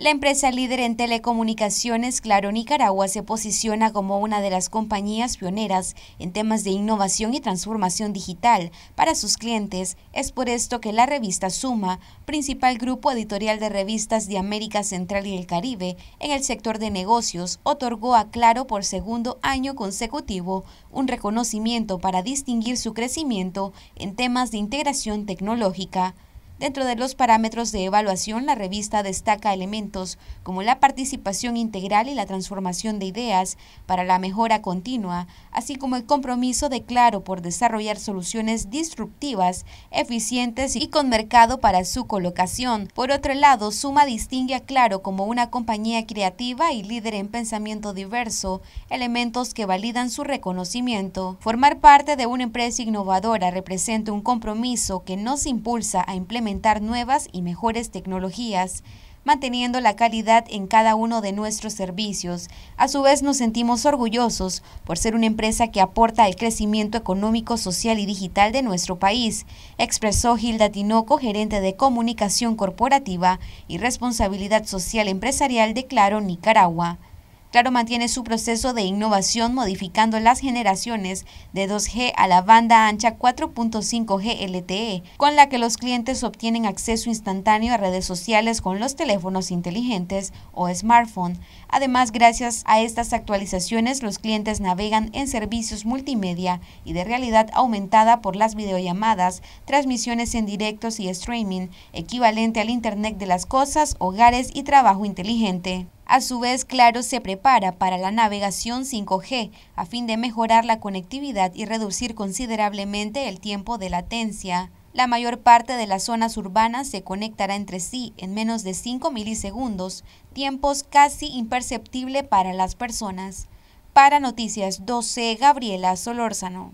La empresa líder en telecomunicaciones Claro Nicaragua se posiciona como una de las compañías pioneras en temas de innovación y transformación digital para sus clientes. Es por esto que la revista Suma, principal grupo editorial de revistas de América Central y el Caribe en el sector de negocios, otorgó a Claro por segundo año consecutivo un reconocimiento para distinguir su crecimiento en temas de integración tecnológica. Dentro de los parámetros de evaluación, la revista destaca elementos como la participación integral y la transformación de ideas para la mejora continua, así como el compromiso de Claro por desarrollar soluciones disruptivas, eficientes y con mercado para su colocación. Por otro lado, Suma distingue a Claro como una compañía creativa y líder en pensamiento diverso, elementos que validan su reconocimiento. Formar parte de una empresa innovadora representa un compromiso que nos impulsa a implementar nuevas y mejores tecnologías, manteniendo la calidad en cada uno de nuestros servicios. A su vez nos sentimos orgullosos por ser una empresa que aporta al crecimiento económico, social y digital de nuestro país, expresó Gilda Tinoco, gerente de comunicación corporativa y responsabilidad social empresarial de Claro Nicaragua. Claro mantiene su proceso de innovación modificando las generaciones de 2G a la banda ancha 4.5G LTE, con la que los clientes obtienen acceso instantáneo a redes sociales con los teléfonos inteligentes o smartphone. Además, gracias a estas actualizaciones, los clientes navegan en servicios multimedia y de realidad aumentada por las videollamadas, transmisiones en directos y streaming, equivalente al Internet de las Cosas, hogares y trabajo inteligente. A su vez, Claro se prepara para la navegación 5G a fin de mejorar la conectividad y reducir considerablemente el tiempo de latencia. La mayor parte de las zonas urbanas se conectará entre sí en menos de 5 milisegundos, tiempos casi imperceptibles para las personas. Para Noticias 12, Gabriela Solórzano.